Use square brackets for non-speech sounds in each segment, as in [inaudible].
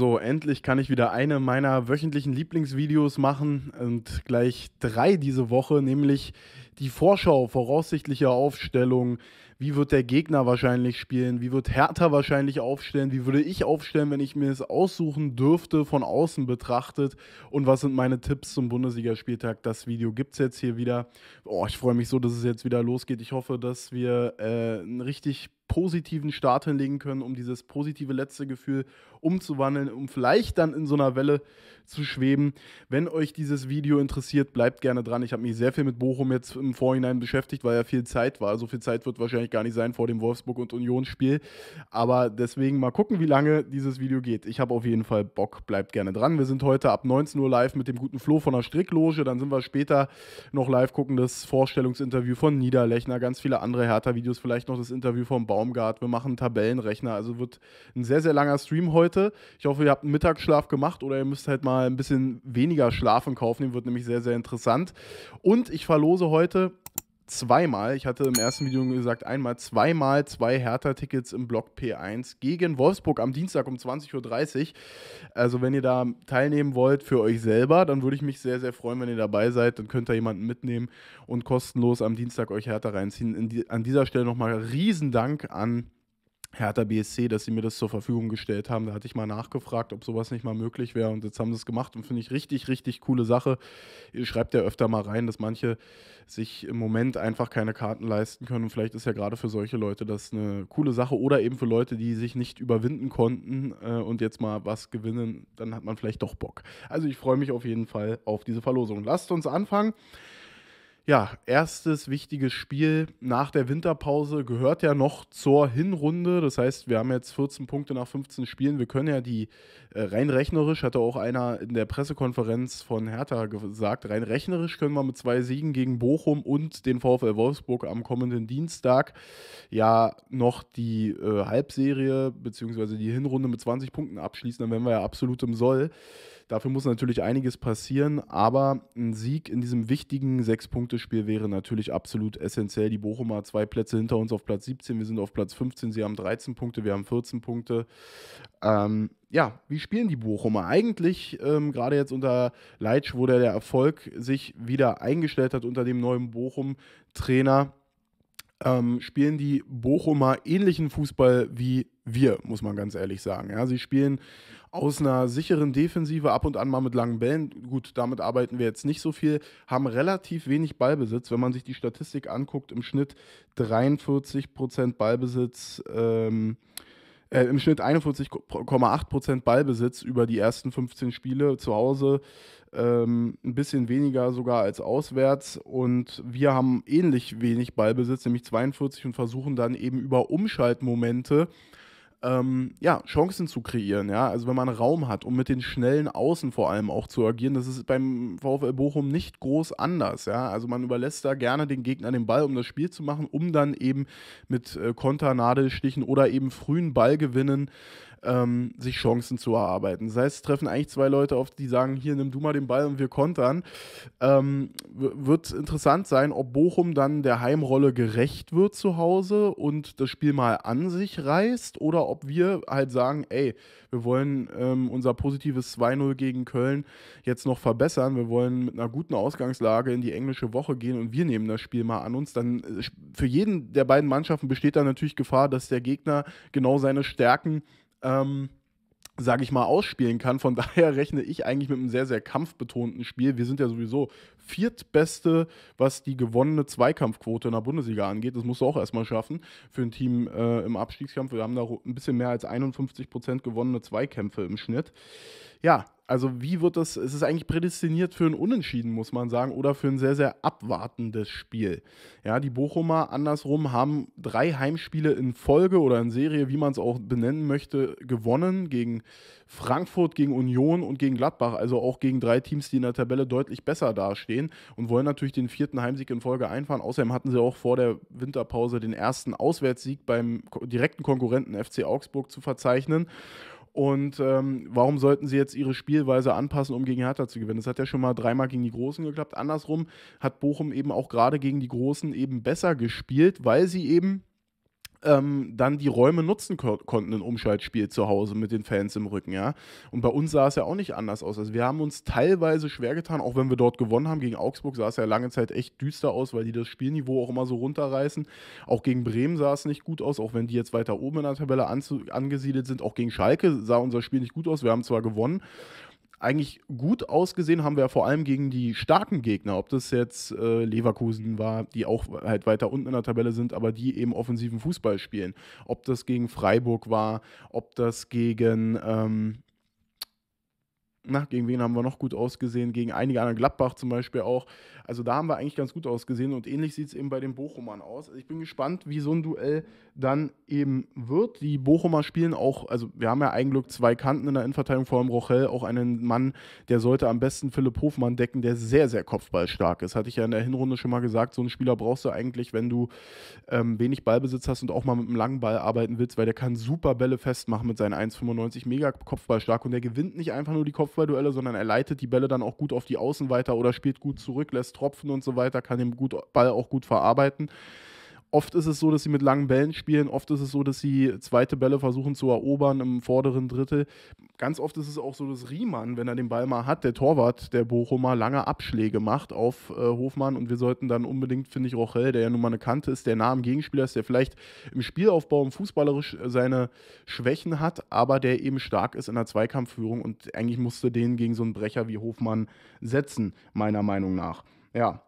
So, endlich kann ich wieder eine meiner wöchentlichen Lieblingsvideos machen und gleich drei diese Woche, nämlich die Vorschau, voraussichtlicher Aufstellung, wie wird der Gegner wahrscheinlich spielen, wie wird Hertha wahrscheinlich aufstellen, wie würde ich aufstellen, wenn ich mir es aussuchen dürfte, von außen betrachtet und was sind meine Tipps zum Bundesligaspieltag. Das Video gibt es jetzt hier wieder. Oh, ich freue mich so, dass es jetzt wieder losgeht. Ich hoffe, dass wir äh, einen richtig positiven Start hinlegen können, um dieses positive letzte Gefühl umzuwandeln, um vielleicht dann in so einer Welle zu schweben. Wenn euch dieses Video interessiert, bleibt gerne dran. Ich habe mich sehr viel mit Bochum jetzt im Vorhinein beschäftigt, weil ja viel Zeit war. So also viel Zeit wird wahrscheinlich gar nicht sein vor dem Wolfsburg- und Unionsspiel. Aber deswegen mal gucken, wie lange dieses Video geht. Ich habe auf jeden Fall Bock. Bleibt gerne dran. Wir sind heute ab 19 Uhr live mit dem guten Flo von der Strickloge. Dann sind wir später noch live gucken, das Vorstellungsinterview von Niederlechner, ganz viele andere Hertha-Videos, vielleicht noch das Interview von Baumgart. Wir machen Tabellenrechner. Also wird ein sehr, sehr langer Stream heute. Ich hoffe, ihr habt einen Mittagsschlaf gemacht oder ihr müsst halt mal mal ein bisschen weniger Schlaf in Kauf nehmen, wird nämlich sehr, sehr interessant. Und ich verlose heute zweimal, ich hatte im ersten Video gesagt einmal, zweimal zwei Hertha-Tickets im Block P1 gegen Wolfsburg am Dienstag um 20.30 Uhr. Also wenn ihr da teilnehmen wollt für euch selber, dann würde ich mich sehr, sehr freuen, wenn ihr dabei seid. Dann könnt ihr jemanden mitnehmen und kostenlos am Dienstag euch Hertha reinziehen. Die, an dieser Stelle nochmal Riesendank an Hertha BSC, dass sie mir das zur Verfügung gestellt haben. Da hatte ich mal nachgefragt, ob sowas nicht mal möglich wäre. Und jetzt haben sie es gemacht und finde ich richtig, richtig coole Sache. Ihr schreibt ja öfter mal rein, dass manche sich im Moment einfach keine Karten leisten können. Und vielleicht ist ja gerade für solche Leute das eine coole Sache. Oder eben für Leute, die sich nicht überwinden konnten äh, und jetzt mal was gewinnen, dann hat man vielleicht doch Bock. Also ich freue mich auf jeden Fall auf diese Verlosung. Lasst uns anfangen ja, erstes wichtiges Spiel nach der Winterpause gehört ja noch zur Hinrunde. Das heißt, wir haben jetzt 14 Punkte nach 15 Spielen. Wir können ja die äh, rein rechnerisch, hatte auch einer in der Pressekonferenz von Hertha gesagt, rein rechnerisch können wir mit zwei Siegen gegen Bochum und den VfL Wolfsburg am kommenden Dienstag ja noch die äh, Halbserie bzw. die Hinrunde mit 20 Punkten abschließen. Dann wären wir ja absolut im Soll. Dafür muss natürlich einiges passieren, aber ein Sieg in diesem wichtigen Sechs-Punkte-Spiel wäre natürlich absolut essentiell. Die Bochumer zwei Plätze hinter uns auf Platz 17, wir sind auf Platz 15, sie haben 13 Punkte, wir haben 14 Punkte. Ähm, ja, wie spielen die Bochumer? Eigentlich, ähm, gerade jetzt unter Leitsch, wo der, der Erfolg sich wieder eingestellt hat unter dem neuen Bochum-Trainer, ähm, spielen die Bochumer ähnlichen Fußball wie wir, muss man ganz ehrlich sagen. Ja, sie spielen aus einer sicheren Defensive ab und an mal mit langen Bällen. Gut, damit arbeiten wir jetzt nicht so viel, haben relativ wenig Ballbesitz. Wenn man sich die Statistik anguckt, im Schnitt 43% Prozent Ballbesitz. Ähm, äh, Im Schnitt 41,8% Ballbesitz über die ersten 15 Spiele zu Hause. Ähm, ein bisschen weniger sogar als auswärts. Und wir haben ähnlich wenig Ballbesitz, nämlich 42 und versuchen dann eben über Umschaltmomente ähm, ja, Chancen zu kreieren. Ja? Also wenn man Raum hat, um mit den schnellen Außen vor allem auch zu agieren, das ist beim VfL Bochum nicht groß anders. Ja? Also man überlässt da gerne den Gegner den Ball, um das Spiel zu machen, um dann eben mit äh, Konternadelstichen oder eben frühen Ballgewinnen ähm, sich Chancen zu erarbeiten. Das heißt, es treffen eigentlich zwei Leute auf, die sagen, hier nimm du mal den Ball und wir kontern. Ähm, wird interessant sein, ob Bochum dann der Heimrolle gerecht wird zu Hause und das Spiel mal an sich reißt oder ob wir halt sagen, ey, wir wollen ähm, unser positives 2-0 gegen Köln jetzt noch verbessern. Wir wollen mit einer guten Ausgangslage in die englische Woche gehen und wir nehmen das Spiel mal an uns. Dann äh, für jeden der beiden Mannschaften besteht dann natürlich Gefahr, dass der Gegner genau seine Stärken ähm, sage ich mal, ausspielen kann. Von [laughs] daher rechne ich eigentlich mit einem sehr, sehr kampfbetonten Spiel. Wir sind ja sowieso viertbeste, was die gewonnene Zweikampfquote in der Bundesliga angeht. Das musst du auch erstmal schaffen für ein Team äh, im Abstiegskampf. Wir haben da ein bisschen mehr als 51 Prozent gewonnene Zweikämpfe im Schnitt. Ja, also wie wird das, es ist eigentlich prädestiniert für ein Unentschieden, muss man sagen, oder für ein sehr, sehr abwartendes Spiel. Ja, die Bochumer andersrum haben drei Heimspiele in Folge oder in Serie, wie man es auch benennen möchte, gewonnen gegen Frankfurt gegen Union und gegen Gladbach, also auch gegen drei Teams, die in der Tabelle deutlich besser dastehen und wollen natürlich den vierten Heimsieg in Folge einfahren. Außerdem hatten sie auch vor der Winterpause den ersten Auswärtssieg beim direkten Konkurrenten FC Augsburg zu verzeichnen. Und ähm, warum sollten sie jetzt ihre Spielweise anpassen, um gegen Hertha zu gewinnen? Das hat ja schon mal dreimal gegen die Großen geklappt. Andersrum hat Bochum eben auch gerade gegen die Großen eben besser gespielt, weil sie eben ähm, dann die Räume nutzen ko konnten im Umschaltspiel zu Hause mit den Fans im Rücken, ja. Und bei uns sah es ja auch nicht anders aus. Also wir haben uns teilweise schwer getan, auch wenn wir dort gewonnen haben. Gegen Augsburg sah es ja lange Zeit echt düster aus, weil die das Spielniveau auch immer so runterreißen. Auch gegen Bremen sah es nicht gut aus, auch wenn die jetzt weiter oben in der Tabelle angesiedelt sind. Auch gegen Schalke sah unser Spiel nicht gut aus. Wir haben zwar gewonnen, eigentlich gut ausgesehen haben wir vor allem gegen die starken Gegner, ob das jetzt äh, Leverkusen war, die auch halt weiter unten in der Tabelle sind, aber die eben offensiven Fußball spielen, ob das gegen Freiburg war, ob das gegen ähm, na, gegen wen haben wir noch gut ausgesehen? Gegen einige anderen Gladbach zum Beispiel auch. Also da haben wir eigentlich ganz gut ausgesehen und ähnlich sieht es eben bei den Bochumern aus. Also ich bin gespannt, wie so ein Duell dann eben wird. Die Bochumer spielen auch, also wir haben ja eigentlich zwei Kanten in der Innenverteidigung, vor allem Rochel, auch einen Mann, der sollte am besten Philipp Hofmann decken, der sehr, sehr kopfballstark ist. Hatte ich ja in der Hinrunde schon mal gesagt, so einen Spieler brauchst du eigentlich, wenn du ähm, wenig Ballbesitz hast und auch mal mit einem langen Ball arbeiten willst, weil der kann super Bälle festmachen mit seinen 1,95, mega kopfballstark und der gewinnt nicht einfach nur die Kopfball Kopfballduelle, sondern er leitet die Bälle dann auch gut auf die Außen weiter oder spielt gut zurück, lässt tropfen und so weiter, kann den gut, Ball auch gut verarbeiten. Oft ist es so, dass sie mit langen Bällen spielen, oft ist es so, dass sie zweite Bälle versuchen zu erobern im vorderen Drittel. Ganz oft ist es auch so, dass Riemann, wenn er den Ball mal hat, der Torwart der Bochumer, lange Abschläge macht auf äh, Hofmann und wir sollten dann unbedingt, finde ich, Rochel, der ja nun mal eine Kante ist, der nah am Gegenspieler ist, der vielleicht im Spielaufbau, im Fußballerisch äh, seine Schwächen hat, aber der eben stark ist in der Zweikampfführung und eigentlich musste den gegen so einen Brecher wie Hofmann setzen, meiner Meinung nach. Ja,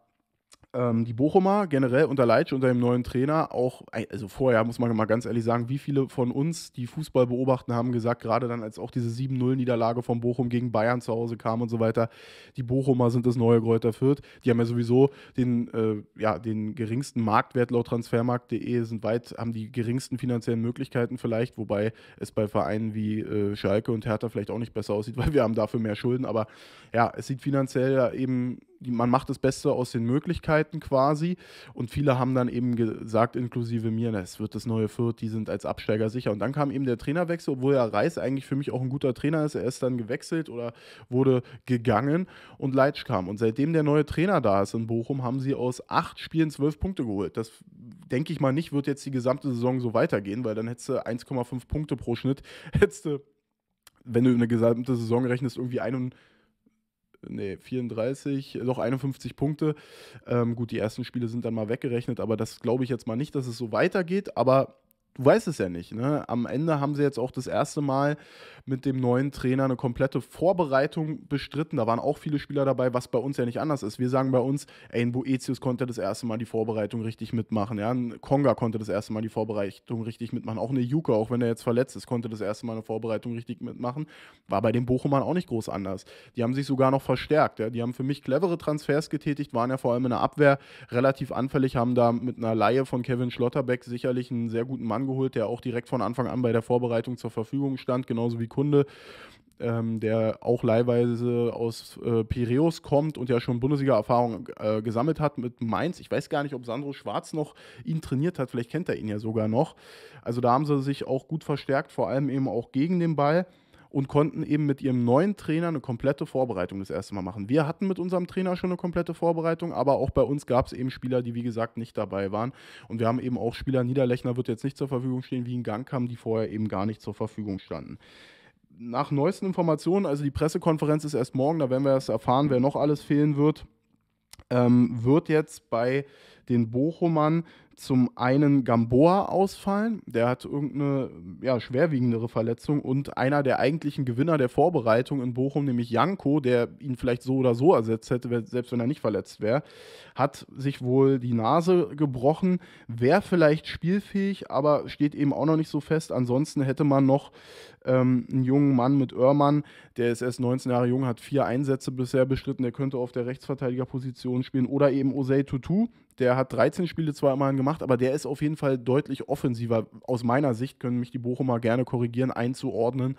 ähm, die Bochumer generell unter Leitsch, unter dem neuen Trainer, auch, also vorher muss man mal ganz ehrlich sagen, wie viele von uns, die Fußball beobachten, haben gesagt, gerade dann, als auch diese 7-0-Niederlage von Bochum gegen Bayern zu Hause kam und so weiter, die Bochumer sind das neue Kräuter Fürth. Die haben ja sowieso den, äh, ja, den geringsten Marktwert laut transfermarkt.de, sind weit, haben die geringsten finanziellen Möglichkeiten vielleicht, wobei es bei Vereinen wie äh, Schalke und Hertha vielleicht auch nicht besser aussieht, [laughs] weil wir haben dafür mehr Schulden. Aber ja, es sieht finanziell eben, man macht das Beste aus den Möglichkeiten. Neuigkeiten quasi. Und viele haben dann eben gesagt, inklusive mir, es wird das neue Fürth, die sind als Absteiger sicher. Und dann kam eben der Trainerwechsel, obwohl ja Reis eigentlich für mich auch ein guter Trainer ist. Er ist dann gewechselt oder wurde gegangen und Leitsch kam. Und seitdem der neue Trainer da ist in Bochum, haben sie aus acht Spielen zwölf Punkte geholt. Das denke ich mal nicht, wird jetzt die gesamte Saison so weitergehen, weil dann hättest du 1,5 Punkte pro Schnitt, [laughs] hättest du, wenn du eine gesamte Saison rechnest, irgendwie und nee, 34, doch 51 Punkte. Ähm, gut, die ersten Spiele sind dann mal weggerechnet, aber das glaube ich jetzt mal nicht, dass es so weitergeht. Aber du weißt es ja nicht. Ne? Am Ende haben sie jetzt auch das erste Mal mit dem neuen Trainer eine komplette Vorbereitung bestritten. Da waren auch viele Spieler dabei, was bei uns ja nicht anders ist. Wir sagen bei uns, ein Boetius konnte das erste Mal die Vorbereitung richtig mitmachen. Ja? Ein Konga konnte das erste Mal die Vorbereitung richtig mitmachen. Auch eine Juka, auch wenn er jetzt verletzt ist, konnte das erste Mal eine Vorbereitung richtig mitmachen. War bei den Bochumern auch nicht groß anders. Die haben sich sogar noch verstärkt. Ja? Die haben für mich clevere Transfers getätigt, waren ja vor allem in der Abwehr relativ anfällig, haben da mit einer Laie von Kevin Schlotterbeck sicherlich einen sehr guten Mann rangeholt, der auch direkt von Anfang an bei der Vorbereitung zur Verfügung stand, genauso wie Kunde, ähm, der auch leihweise aus äh, Piräus kommt und ja schon Bundesliga-Erfahrung äh, gesammelt hat mit Mainz. Ich weiß gar nicht, ob Sandro Schwarz noch ihn trainiert hat, vielleicht kennt er ihn ja sogar noch. Also da haben sie sich auch gut verstärkt, vor allem eben auch gegen den Ball und konnten eben mit ihrem neuen Trainer eine komplette Vorbereitung das erste Mal machen. Wir hatten mit unserem Trainer schon eine komplette Vorbereitung, aber auch bei uns gab es eben Spieler, die wie gesagt nicht dabei waren. Und wir haben eben auch Spieler, Niederlechner wird jetzt nicht zur Verfügung stehen, wie in Gang kam, die vorher eben gar nicht zur Verfügung standen nach neuesten Informationen, also die Pressekonferenz ist erst morgen, da werden wir erst erfahren, wer noch alles fehlen wird, ähm, wird jetzt bei den Bochumern zum einen Gamboa ausfallen, der hat irgendeine ja, schwerwiegendere Verletzung und einer der eigentlichen Gewinner der Vorbereitung in Bochum, nämlich Janko, der ihn vielleicht so oder so ersetzt hätte, selbst wenn er nicht verletzt wäre, hat sich wohl die Nase gebrochen, wäre vielleicht spielfähig, aber steht eben auch noch nicht so fest. Ansonsten hätte man noch ähm, einen jungen Mann mit Oermann, der ist erst 19 Jahre jung, hat vier Einsätze bisher bestritten, der könnte auf der Rechtsverteidigerposition spielen oder eben Osei Tutu, der hat 13 Spiele zwar immerhin gemacht, aber der ist auf jeden Fall deutlich offensiver. Aus meiner Sicht können mich die Bochumer gerne korrigieren, einzuordnen,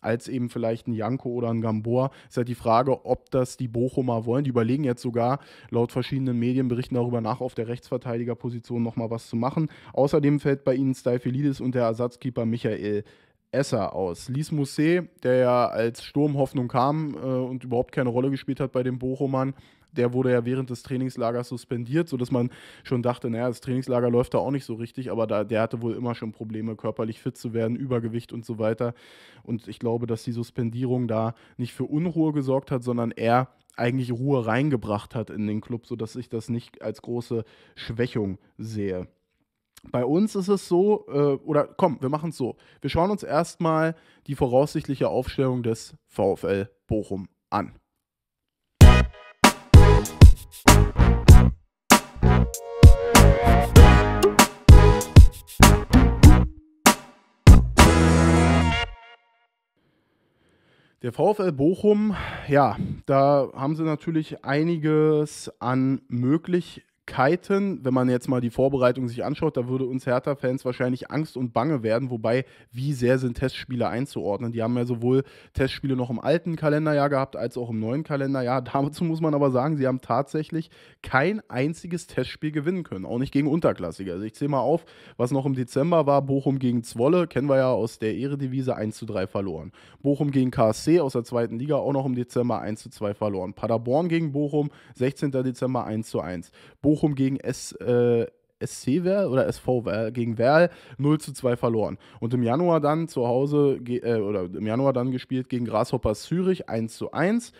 als eben vielleicht ein Janko oder ein Gamboa. Ist halt die Frage, ob das die Bochumer wollen. Die überlegen jetzt sogar laut verschiedenen Medienberichten darüber nach, auf der Rechtsverteidigerposition nochmal was zu machen. Außerdem fällt bei ihnen Felidis und der Ersatzkeeper Michael Esser aus. Lies Mousset, der ja als Sturmhoffnung kam äh, und überhaupt keine Rolle gespielt hat bei den Bochumern, der wurde ja während des Trainingslagers suspendiert, sodass man schon dachte, naja, das Trainingslager läuft da auch nicht so richtig, aber da, der hatte wohl immer schon Probleme, körperlich fit zu werden, Übergewicht und so weiter. Und ich glaube, dass die Suspendierung da nicht für Unruhe gesorgt hat, sondern eher eigentlich Ruhe reingebracht hat in den Club, sodass ich das nicht als große Schwächung sehe. Bei uns ist es so, äh, oder komm, wir machen es so. Wir schauen uns erstmal die voraussichtliche Aufstellung des VfL Bochum an. Der VfL Bochum, ja, da haben sie natürlich einiges an möglich Kiten, wenn man jetzt mal die Vorbereitung sich anschaut, da würde uns Hertha-Fans wahrscheinlich Angst und Bange werden, wobei, wie sehr sind Testspiele einzuordnen? Die haben ja sowohl Testspiele noch im alten Kalenderjahr gehabt, als auch im neuen Kalenderjahr. [laughs] Dazu muss man aber sagen, sie haben tatsächlich kein einziges Testspiel gewinnen können, auch nicht gegen Unterklassiker. Also ich zähle mal auf, was noch im Dezember war, Bochum gegen Zwolle, kennen wir ja aus der Ehredivise 1 zu 3 verloren. Bochum gegen KSC aus der zweiten Liga auch noch im Dezember 1 zu 2 verloren. Paderborn gegen Bochum, 16. Dezember 1 zu 1. Bochum Bochum gegen S, äh, SC Werl oder SV Werl gegen Werl 0 zu 2 verloren. Und im Januar dann zu Hause, äh, oder im Januar dann gespielt gegen Grasshoppers Zürich 1 zu 1.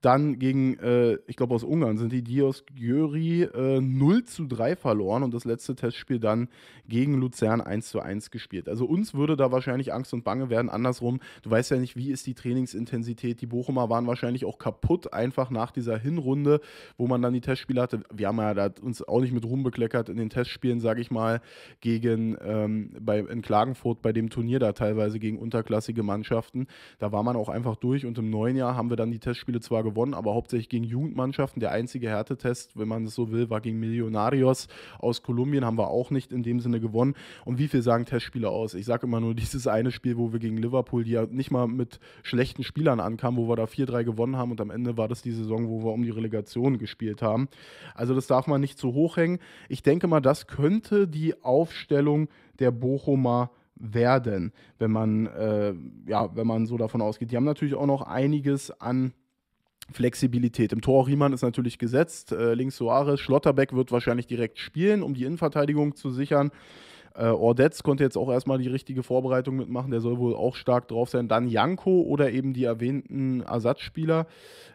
Dann gegen, äh, ich glaube aus Ungarn, sind die Dios Györi äh, 0 zu 3 verloren und das letzte Testspiel dann gegen Luzern 1 zu 1 gespielt. Also uns würde da wahrscheinlich Angst und Bange werden. Andersrum, du weißt ja nicht, wie ist die Trainingsintensität. Die Bochumer waren wahrscheinlich auch kaputt, einfach nach dieser Hinrunde, wo man dann die Testspiele hatte. Wir haben ja da uns auch nicht mit Ruhm bekleckert in den Testspielen, sage ich mal, gegen ähm, bei, in Klagenfurt bei dem Turnier da teilweise gegen unterklassige Mannschaften. Da war man auch einfach durch und im neuen Jahr haben wir dann die Testspiele zwar gewonnen, aber hauptsächlich gegen Jugendmannschaften. Der einzige Härtetest, wenn man es so will, war gegen Millonarios aus Kolumbien, haben wir auch nicht in dem Sinne gewonnen. Und wie viel sagen Testspiele aus? Ich sage immer nur [laughs] dieses eine Spiel, wo wir gegen Liverpool, die ja nicht mal mit schlechten Spielern ankamen, wo wir da 4-3 gewonnen haben und am Ende war das die Saison, wo wir um die Relegation gespielt haben. Also das darf man nicht zu hoch hängen. Ich denke mal, das könnte die Aufstellung der Bochumer werden, wenn man, äh, ja, wenn man so davon ausgeht. Die haben natürlich auch noch einiges an Flexibilität. Im Tor Riemann ist natürlich gesetzt. Äh, links Soares, Schlotterbeck wird wahrscheinlich direkt spielen, um die Innenverteidigung zu sichern. Äh, Ordetz konnte jetzt auch erstmal die richtige Vorbereitung mitmachen, der soll wohl auch stark drauf sein. Dann Janko oder eben die erwähnten Ersatzspieler.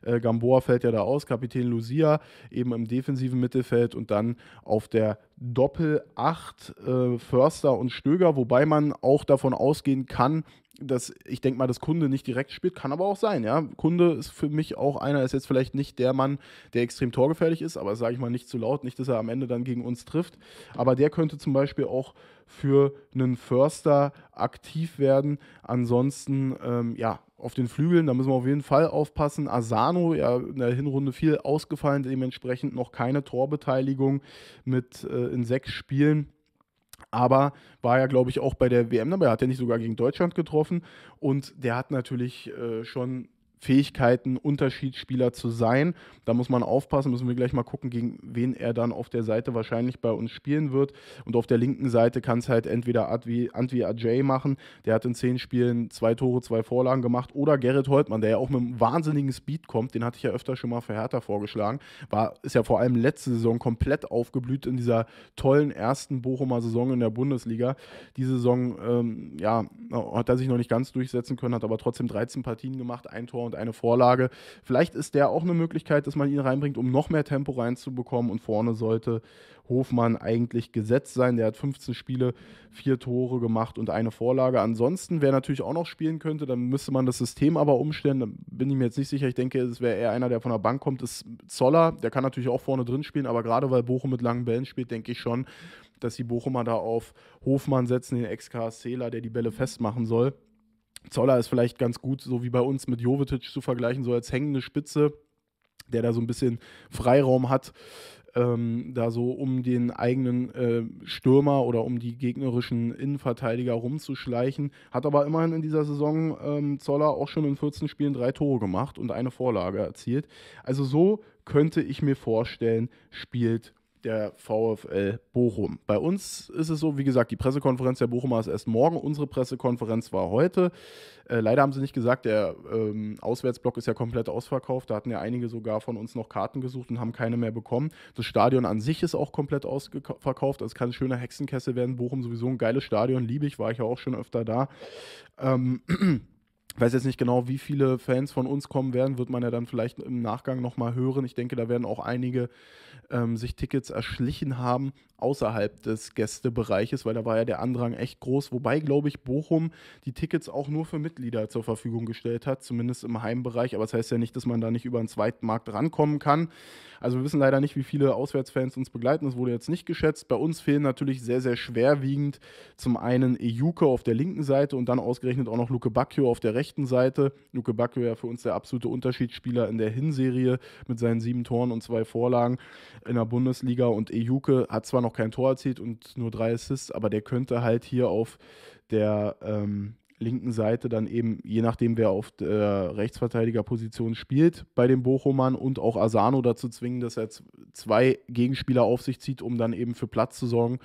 Äh, Gamboa fällt ja da aus, Kapitän Lucia eben im defensiven Mittelfeld und dann auf der Doppel 8 äh, Förster und Stöger, wobei man auch davon ausgehen kann, dass ich denke mal, dass Kunde nicht direkt spielt, kann aber auch sein. Ja, Kunde ist für mich auch einer, ist jetzt vielleicht nicht der Mann, der extrem torgefährlich ist, aber sage ich mal nicht zu laut, nicht, dass er am Ende dann gegen uns trifft. Aber der könnte zum Beispiel auch für einen Förster aktiv werden. Ansonsten, ähm, ja, auf den Flügeln, da müssen wir auf jeden Fall aufpassen. Asano, ja, in der Hinrunde viel ausgefallen, dementsprechend noch keine Torbeteiligung mit äh, in sechs Spielen aber war ja, glaube ich, auch bei der WM dabei. Ne? Hat er nicht sogar gegen Deutschland getroffen und der hat natürlich äh, schon Fähigkeiten, Unterschiedsspieler zu sein. Da muss man aufpassen, müssen wir gleich mal gucken, gegen wen er dann auf der Seite wahrscheinlich bei uns spielen wird. Und auf der linken Seite kann es halt entweder Advi, Antwi Ajay machen, der hat in zehn Spielen zwei Tore, zwei Vorlagen gemacht, oder Gerrit Holtmann, der ja auch mit einem wahnsinnigen Speed kommt, den hatte ich ja öfter schon mal für Hertha vorgeschlagen, war, ist ja vor allem letzte Saison komplett aufgeblüht in dieser tollen ersten Bochumer Saison in der Bundesliga. Diese Saison, ähm, ja, hat er sich noch nicht ganz durchsetzen können, hat aber trotzdem 13 Partien gemacht, ein Tor und und eine Vorlage. Vielleicht ist der auch eine Möglichkeit, dass man ihn reinbringt, um noch mehr Tempo reinzubekommen. Und vorne sollte Hofmann eigentlich gesetzt sein. Der hat 15 Spiele, vier Tore gemacht und eine Vorlage. Ansonsten, wer natürlich auch noch spielen könnte, dann müsste man das System aber umstellen. Da bin ich mir jetzt nicht sicher. Ich denke, es wäre eher einer, der von der Bank kommt, ist Zoller. Der kann natürlich auch vorne drin spielen, aber gerade weil Bochum mit langen Bällen spielt, denke ich schon, dass die Bochumer da auf Hofmann setzen, den Ex-KSCler, der die Bälle festmachen soll. Zoller ist vielleicht ganz gut, so wie bei uns mit Jovetic zu vergleichen, so als hängende Spitze, der da so ein bisschen Freiraum hat, ähm, da so um den eigenen äh, Stürmer oder um die gegnerischen Innenverteidiger rumzuschleichen. Hat aber immerhin in dieser Saison ähm, Zoller auch schon in 14 Spielen drei Tore gemacht und eine Vorlage erzielt. Also so könnte ich mir vorstellen, spielt der VfL Bochum. Bei uns ist es so, wie gesagt, die Pressekonferenz der Bochumer ist erst morgen. Unsere Pressekonferenz war heute. Äh, leider haben sie nicht gesagt, der ähm, Auswärtsblock ist ja komplett ausverkauft. Da hatten ja einige sogar von uns noch Karten gesucht und haben keine mehr bekommen. Das Stadion an sich ist auch komplett ausverkauft. es kann ein schöner Hexenkessel werden. Bochum sowieso ein geiles Stadion. Liebe ich, war ich ja auch schon öfter da. Ähm, [clears throat] Ich weiß jetzt nicht genau, wie viele Fans von uns kommen werden, wird man ja dann vielleicht im Nachgang nochmal hören. Ich denke, da werden auch einige ähm, sich Tickets erschlichen haben außerhalb des Gästebereiches, weil da war ja der Andrang echt groß. Wobei, glaube ich, Bochum die Tickets auch nur für Mitglieder zur Verfügung gestellt hat, zumindest im Heimbereich. Aber das heißt ja nicht, dass man da nicht über den zweiten Markt rankommen kann. Also wir wissen leider nicht, wie viele Auswärtsfans uns begleiten. Das wurde jetzt nicht geschätzt. Bei uns fehlen natürlich sehr, sehr schwerwiegend zum einen Ejuke auf der linken Seite und dann ausgerechnet auch noch Luke Bacchio auf der rechten rechten Seite. Luke Bacchio ja für uns der absolute Unterschiedsspieler in der Hinserie mit seinen sieben Toren und zwei Vorlagen in der Bundesliga. Und Ejuke hat zwar noch kein Tor erzielt und nur drei Assists, aber der könnte halt hier auf der ähm, linken Seite dann eben, je nachdem, wer auf der Rechtsverteidigerposition spielt, bei dem Bochumann und auch Asano dazu zwingen, dass er zwei Gegenspieler auf sich zieht, um dann eben für Platz zu sorgen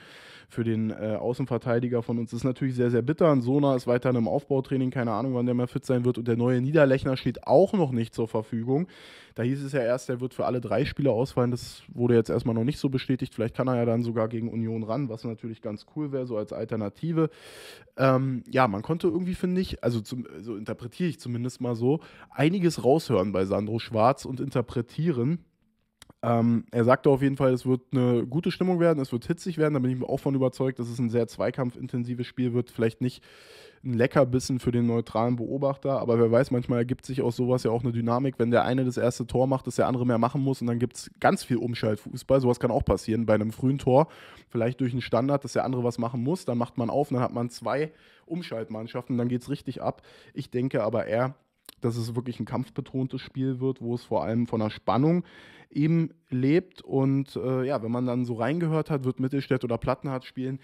für den äh, Außenverteidiger von uns. Das ist natürlich sehr, sehr bitter. Und Sona ist weiterhin im Aufbautraining, keine Ahnung, wann der mehr fit sein wird. Und der neue Niederlechner steht auch noch nicht zur Verfügung. Da hieß es ja erst, er wird für alle drei Spiele ausfallen. Das wurde jetzt erstmal noch nicht so bestätigt. Vielleicht kann er ja dann sogar gegen Union ran, was natürlich ganz cool wäre, so als Alternative. Ähm, ja, man konnte irgendwie, finde ich, also zum, so interpretiere ich zumindest mal so, einiges raushören bei Sandro Schwarz und interpretieren ähm, er sagte auf jeden Fall, es wird eine gute Stimmung werden, es wird hitzig werden, da bin ich auch von überzeugt, dass es ein sehr zweikampfintensives Spiel wird. Vielleicht nicht ein Leckerbissen für den neutralen Beobachter, aber wer weiß, manchmal ergibt sich aus sowas ja auch eine Dynamik, wenn der eine das erste Tor macht, dass der andere mehr machen muss und dann gibt es ganz viel Umschaltfußball. Sowas kann auch passieren bei einem frühen Tor, vielleicht durch einen Standard, dass der andere was machen muss, dann macht man auf, und dann hat man zwei Umschaltmannschaften, dann geht es richtig ab. Ich denke aber eher, dass es wirklich ein kampfbetontes Spiel wird, wo es vor allem von der Spannung eben lebt. Und äh, ja, wenn man dann so reingehört hat, wird Mittelstädt oder Plattenhardt spielen,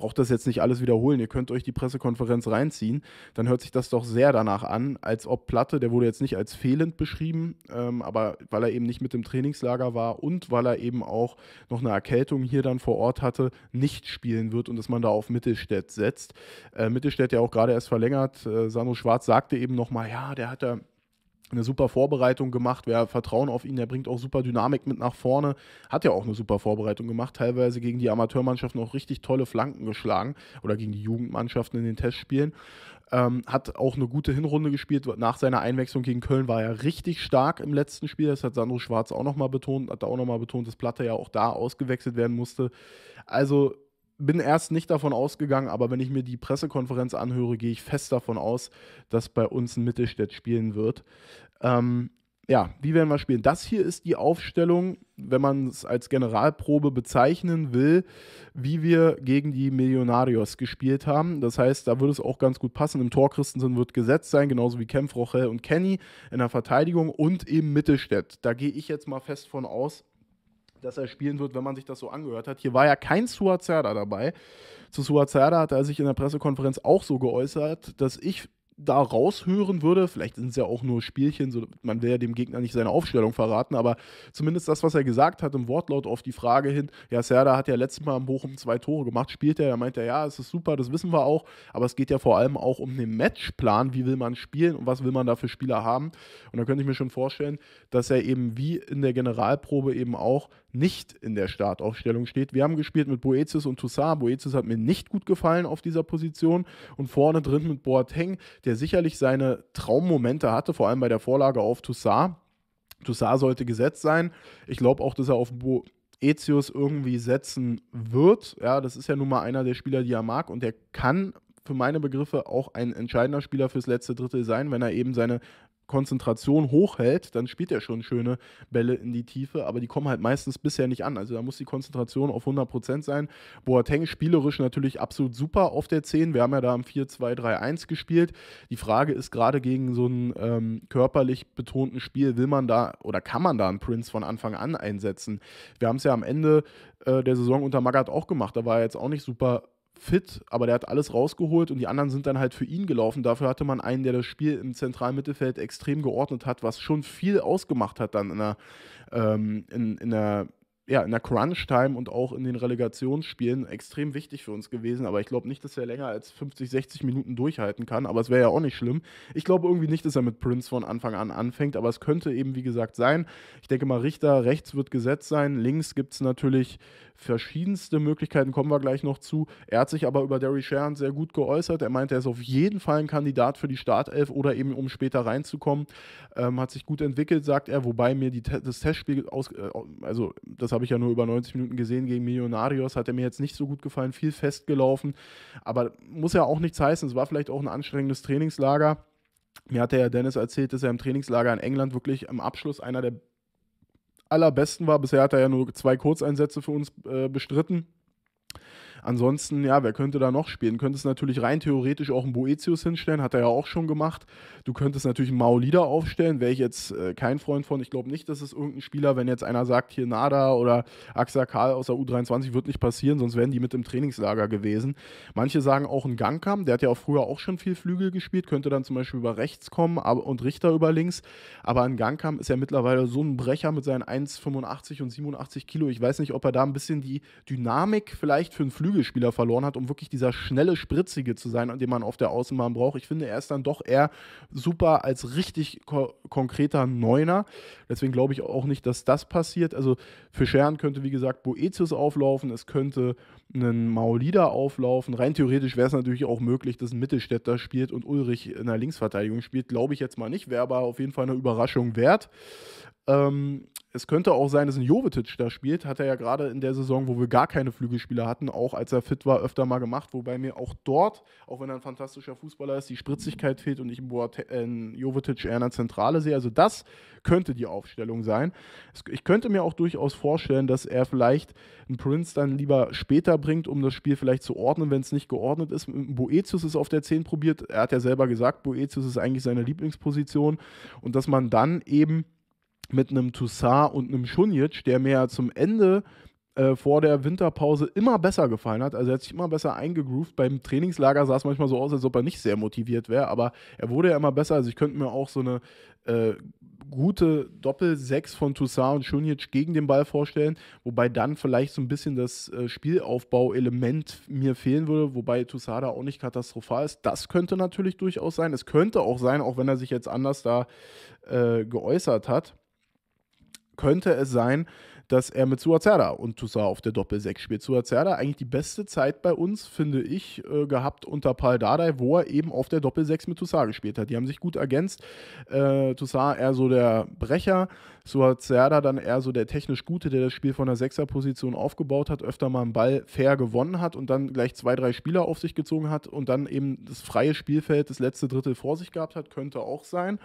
braucht das jetzt nicht alles wiederholen. Ihr könnt euch die Pressekonferenz reinziehen. Dann hört sich das doch sehr danach an, als ob Platte, der wurde jetzt nicht als fehlend beschrieben, ähm, aber weil er eben nicht mit dem Trainingslager war und weil er eben auch noch eine Erkältung hier dann vor Ort hatte, nicht spielen wird und dass man da auf Mittelstädt setzt. Äh, Mittelstädt ja auch gerade erst verlängert. Äh, Sandro Schwarz sagte eben nochmal, ja, der hat da eine super Vorbereitung gemacht. Wer vertrauen auf ihn, der bringt auch super Dynamik mit nach vorne. Hat ja auch eine super Vorbereitung gemacht, teilweise gegen die Amateurmannschaften auch richtig tolle Flanken geschlagen oder gegen die Jugendmannschaften in den Testspielen. Ähm, hat auch eine gute Hinrunde gespielt. Nach seiner Einwechslung gegen Köln war er richtig stark im letzten Spiel. Das hat Sandro Schwarz auch nochmal betont, hat auch nochmal betont, dass Platte ja auch da ausgewechselt werden musste. Also bin erst nicht davon ausgegangen, aber wenn ich mir die Pressekonferenz anhöre, gehe ich fest davon aus, dass bei uns ein Mittelstädt spielen wird. Ähm, ja, wie werden wir spielen? Das hier ist die Aufstellung, wenn man es als Generalprobe bezeichnen will, wie wir gegen die Millionarios gespielt haben. Das heißt, da würde es auch ganz gut passen. Im Tor Christensen wird gesetzt sein, genauso wie Kempf, Rochel und Kenny in der Verteidigung und im Mittelstädt. Da gehe ich jetzt mal fest von aus, dass er spielen wird, wenn man sich das so angehört hat. Hier war ja kein Suazerda dabei. Zu Suazerda hat er sich in der Pressekonferenz auch so geäußert, dass ich da raushören würde, vielleicht sind es ja auch nur Spielchen, so, man will ja dem Gegner nicht seine Aufstellung verraten, aber zumindest das, was er gesagt hat im Wortlaut auf die Frage hin, ja, Serda hat ja letztes Mal im Bochum zwei Tore gemacht, spielt er, er meint ja, ja, es ist super, das wissen wir auch, aber es geht ja vor allem auch um den Matchplan, wie will man spielen und was will man da für Spieler haben und da könnte ich mir schon vorstellen, dass er eben wie in der Generalprobe eben auch nicht in der Startaufstellung steht. Wir haben gespielt mit Boetius und Toussaint. Boetius hat mir nicht gut gefallen auf dieser Position und vorne drin mit Boateng, der sicherlich seine Traummomente hatte, vor allem bei der Vorlage auf Toussaint. Toussaint sollte gesetzt sein. Ich glaube auch, dass er auf Boetius irgendwie setzen wird. Ja, das ist ja nun mal einer der Spieler, die er mag und der kann für meine Begriffe auch ein entscheidender Spieler fürs letzte Drittel sein, wenn er eben seine Konzentration hochhält, dann spielt er schon schöne Bälle in die Tiefe, aber die kommen halt meistens bisher nicht an. Also da muss die Konzentration auf 100% sein. Boateng spielerisch natürlich absolut super auf der 10. Wir haben ja da am 4-2-3-1 gespielt. Die Frage ist gerade gegen so einen ähm, körperlich betonten Spiel, will man da oder kann man da einen Prince von Anfang an einsetzen? Wir haben es ja am Ende äh, der Saison unter Magath auch gemacht. Da war er jetzt auch nicht super fit, aber der hat alles rausgeholt und die anderen sind dann halt für ihn gelaufen. Dafür hatte man einen, der das Spiel im zentralen Mittelfeld extrem geordnet hat, was schon viel ausgemacht hat dann in der, ähm, in, in der ja, in der Crunch-Time und auch in den Relegationsspielen extrem wichtig für uns gewesen. Aber ich glaube nicht, dass er länger als 50, 60 Minuten durchhalten kann. Aber es wäre ja auch nicht schlimm. Ich glaube irgendwie nicht, dass er mit Prince von Anfang an anfängt. Aber es könnte eben, wie gesagt, sein. Ich denke mal, Richter rechts wird gesetzt sein. Links gibt es natürlich verschiedenste Möglichkeiten. Kommen wir gleich noch zu. Er hat sich aber über Derry Sharon sehr gut geäußert. Er meinte, er ist auf jeden Fall ein Kandidat für die Startelf oder eben, um später reinzukommen. Ähm, hat sich gut entwickelt, sagt er. Wobei mir die, das Testspiel, aus, äh, also das habe habe ich ja nur über 90 Minuten gesehen. Gegen Millonarios hat er mir jetzt nicht so gut gefallen, viel festgelaufen. Aber muss ja auch nichts heißen. Es war vielleicht auch ein anstrengendes Trainingslager. Mir hat ja Dennis erzählt, dass er im Trainingslager in England wirklich am Abschluss einer der allerbesten war. Bisher hat er ja nur zwei Kurzeinsätze für uns äh, bestritten. Ansonsten, ja, wer könnte da noch spielen? Könntest natürlich rein theoretisch auch einen Boetius hinstellen, hat er ja auch schon gemacht. Du könntest natürlich einen Maulida aufstellen, wäre ich jetzt äh, kein Freund von. Ich glaube nicht, dass es irgendein Spieler, wenn jetzt einer sagt, hier Nada oder Axa Karl aus der U23, wird nicht passieren, sonst wären die mit im Trainingslager gewesen. Manche sagen auch ein Gangkamp, der hat ja auch früher auch schon viel Flügel gespielt, könnte dann zum Beispiel über rechts kommen aber, und Richter über links. Aber ein Gangkamp ist ja mittlerweile so ein Brecher mit seinen 1,85 und 87 Kilo. Ich weiß nicht, ob er da ein bisschen die Dynamik vielleicht für einen Flügel Flügelspieler verloren hat, um wirklich dieser schnelle, spritzige zu sein, den man auf der Außenbahn braucht. Ich finde, er ist dann doch eher super als richtig ko konkreter Neuner. Deswegen glaube ich auch nicht, dass das passiert. Also für Scheren könnte, wie gesagt, Boetius auflaufen, es könnte einen Maulida auflaufen. Rein theoretisch wäre es natürlich auch möglich, dass ein Mittelstädter spielt und Ulrich in der Linksverteidigung spielt. Glaube ich jetzt mal nicht, wäre aber auf jeden Fall eine Überraschung wert. Ähm, es könnte auch sein, dass ein Jovetic da spielt. Hat er ja gerade in der Saison, wo wir gar keine Flügelspieler hatten, auch als er fit war, öfter mal gemacht. Wobei mir auch dort, auch wenn er ein fantastischer Fußballer ist, die Spritzigkeit fehlt und ich äh, einen Jovetic eher in der Zentrale sehe. Also das könnte die Aufstellung sein. Ich könnte mir auch durchaus vorstellen, dass er vielleicht einen Prince dann lieber später bringt, um das Spiel vielleicht zu ordnen, wenn es nicht geordnet ist. Boetius ist auf der 10 probiert. Er hat ja selber gesagt, Boetius ist eigentlich seine Lieblingsposition. Und dass man dann eben mit einem Toussaint und einem Schunjic, der mir ja zum Ende äh, vor der Winterpause immer besser gefallen hat. Also er hat sich immer besser eingegroovt. Beim Trainingslager sah es manchmal so aus, als ob er nicht sehr motiviert wäre, aber er wurde ja immer besser. Also ich könnte mir auch so eine äh, gute Doppel-6 von Toussaint und Schunic gegen den Ball vorstellen, wobei dann vielleicht so ein bisschen das äh, Spielaufbau-Element mir fehlen würde, wobei Toussaint da auch nicht katastrophal ist. Das könnte natürlich durchaus sein. Es könnte auch sein, auch wenn er sich jetzt anders da äh, geäußert hat, könnte es sein, dass er mit Suazerda und Toussaint auf der Doppel-6 spielt. Suazerda eigentlich die beste Zeit bei uns, finde ich, äh, gehabt unter Paul Dardai, wo er eben auf der Doppel-6 mit Toussaint gespielt hat. Die haben sich gut ergänzt. Äh, Toussaint eher so der Brecher, Suazerda dann eher so der technisch Gute, der das Spiel von der Sechser-Position aufgebaut hat, öfter mal einen Ball fair gewonnen hat und dann gleich zwei, drei Spieler auf sich gezogen hat und dann eben das freie Spielfeld, das letzte Drittel vor sich gehabt hat, könnte auch sein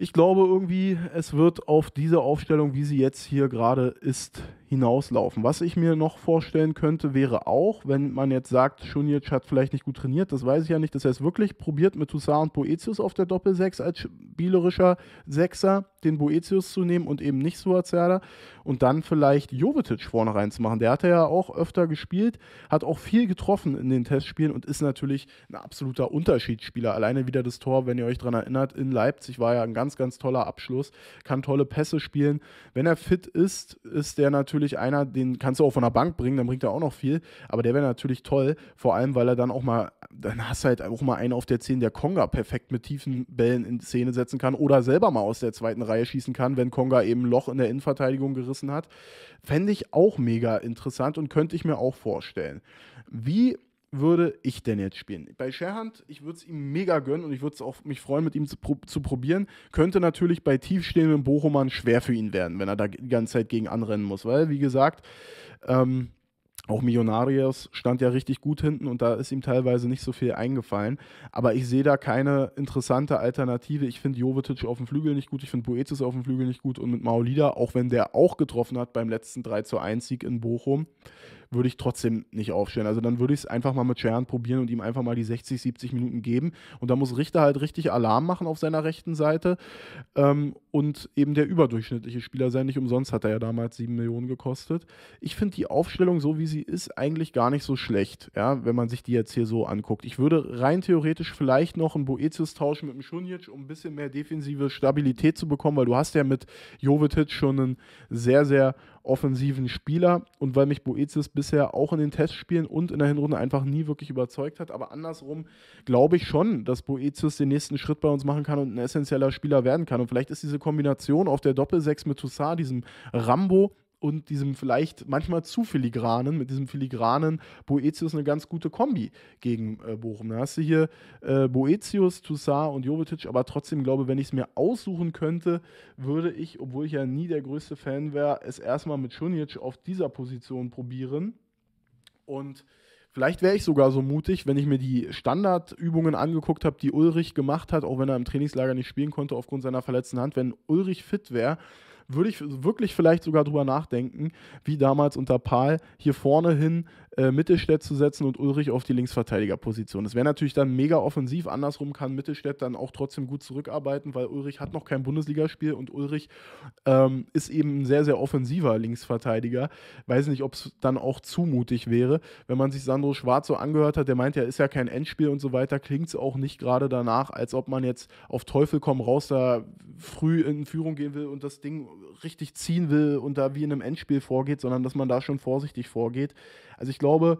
ich glaube irgendwie, es wird auf diese Aufstellung, wie sie jetzt hier gerade ist, hinauslaufen. Was ich mir noch vorstellen könnte, wäre auch, wenn man jetzt sagt, Schunic hat vielleicht nicht gut trainiert, das weiß ich ja nicht, dass er es wirklich probiert mit Toussaint und Poetius auf der Doppelsechs als spielerischer Sechser den Boetius zu nehmen und eben nicht Suazerda und dann vielleicht Jovetic vorne reinzumachen. Der hatte ja auch öfter gespielt, hat auch viel getroffen in den Testspielen und ist natürlich ein absoluter Unterschiedsspieler. Alleine wieder das Tor, wenn ihr euch daran erinnert, in Leipzig war ja ein ganz, ganz toller Abschluss, kann tolle Pässe spielen. Wenn er fit ist, ist der natürlich einer, den kannst du auch von der Bank bringen, dann bringt er auch noch viel, aber der wäre natürlich toll, vor allem, weil er dann auch mal, dann hast du halt auch mal einen auf der 10, der Konga perfekt mit tiefen Bällen in Szene setzen kann oder selber mal aus der zweiten Reihe Reihe schießen kann, wenn Konga eben Loch in der Innenverteidigung gerissen hat. Fände ich auch mega interessant und könnte ich mir auch vorstellen. Wie würde ich denn jetzt spielen? Bei Sherhand, ich würde es ihm mega gönnen und ich würde es auch mich freuen, mit ihm zu, pro zu probieren. Könnte natürlich bei tiefstehenden Bochumern schwer für ihn werden, wenn er da die ganze Zeit gegen anrennen muss, weil, wie gesagt, ähm, auch Millonarios stand ja richtig gut hinten und da ist ihm teilweise nicht so viel eingefallen. Aber ich sehe da keine interessante Alternative. Ich finde Jovetic auf dem Flügel nicht gut, ich finde Boetius auf dem Flügel nicht gut und mit Maolida, auch wenn der auch getroffen hat beim letzten 3 zu 1 Sieg in Bochum, würde ich trotzdem nicht aufstellen. Also dann würde ich es einfach mal mit Chern probieren und ihm einfach mal die 60, 70 Minuten geben. Und da muss Richter halt richtig Alarm machen auf seiner rechten Seite ähm, und eben der überdurchschnittliche Spieler sein. Nicht umsonst hat er ja damals 7 Millionen gekostet. Ich finde die Aufstellung, so wie sie ist, eigentlich gar nicht so schlecht, ja, wenn man sich die jetzt hier so anguckt. Ich würde rein theoretisch vielleicht noch einen Boetius tauschen mit einem Schunjic, um ein bisschen mehr defensive Stabilität zu bekommen, weil du hast ja mit Jovetic schon einen sehr, sehr offensiven Spieler und weil mich Boetius bisher auch in den Testspielen und in der Hinrunde einfach nie wirklich überzeugt hat. Aber andersrum glaube ich schon, dass Boetius den nächsten Schritt bei uns machen kann und ein essentieller Spieler werden kann. Und vielleicht ist diese Kombination auf der Doppelsechs mit Toussaint, diesem Rambo, und diesem vielleicht manchmal zu filigranen, mit diesem filigranen Boetius eine ganz gute Kombi gegen äh, Bochum. Da hast du hier äh, Boetius, Toussaint und Jovetic, aber trotzdem glaube, wenn ich es mir aussuchen könnte, würde ich, obwohl ich ja nie der größte Fan wäre, es erstmal mit Schunic auf dieser Position probieren und Vielleicht wäre ich sogar so mutig, wenn ich mir die Standardübungen angeguckt habe, die Ulrich gemacht hat, auch wenn er im Trainingslager nicht spielen konnte aufgrund seiner verletzten Hand. Wenn Ulrich fit wäre, würde ich wirklich vielleicht sogar drüber nachdenken, wie damals unter Pahl hier vorne hin äh, Mittelstädt zu setzen und Ulrich auf die Linksverteidigerposition. Das wäre natürlich dann mega offensiv. Andersrum kann Mittelstädt dann auch trotzdem gut zurückarbeiten, weil Ulrich hat noch kein Bundesligaspiel und Ulrich ähm, ist eben ein sehr, sehr offensiver Linksverteidiger. Weiß nicht, ob es dann auch zumutig wäre. Wenn man sich Sandro Schwarz so angehört hat, der meint ja, ist ja kein Endspiel und so weiter, klingt es auch nicht gerade danach, als ob man jetzt auf Teufel komm raus da früh in Führung gehen will und das Ding richtig ziehen will und da wie in einem Endspiel vorgeht, sondern dass man da schon vorsichtig vorgeht. Also ich glaube,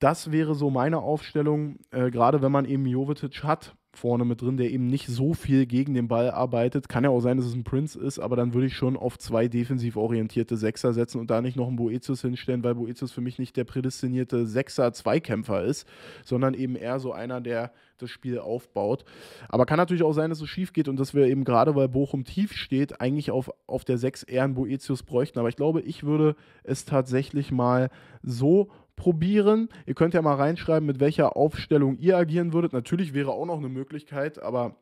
das wäre so meine Aufstellung, äh, gerade wenn man eben Jovetic hat vorne mit drin, der eben nicht so viel gegen den Ball arbeitet. Kann ja auch sein, dass es ein Prince ist, aber dann würde ich schon auf zwei defensiv orientierte Sechser setzen und da nicht noch einen Boetius hinstellen, weil Boetius für mich nicht der prädestinierte Sechser-Zweikämpfer ist, sondern eben eher so einer, der das Spiel aufbaut. Aber kann natürlich auch sein, dass es schief geht und dass wir eben gerade, weil Bochum tief steht, eigentlich auf, auf der Sechs eher einen Boetius bräuchten. Aber ich glaube, ich würde es tatsächlich mal so probieren. Ihr könnt ja mal reinschreiben, mit welcher Aufstellung ihr agieren würdet. Natürlich wäre auch noch eine Möglichkeit, aber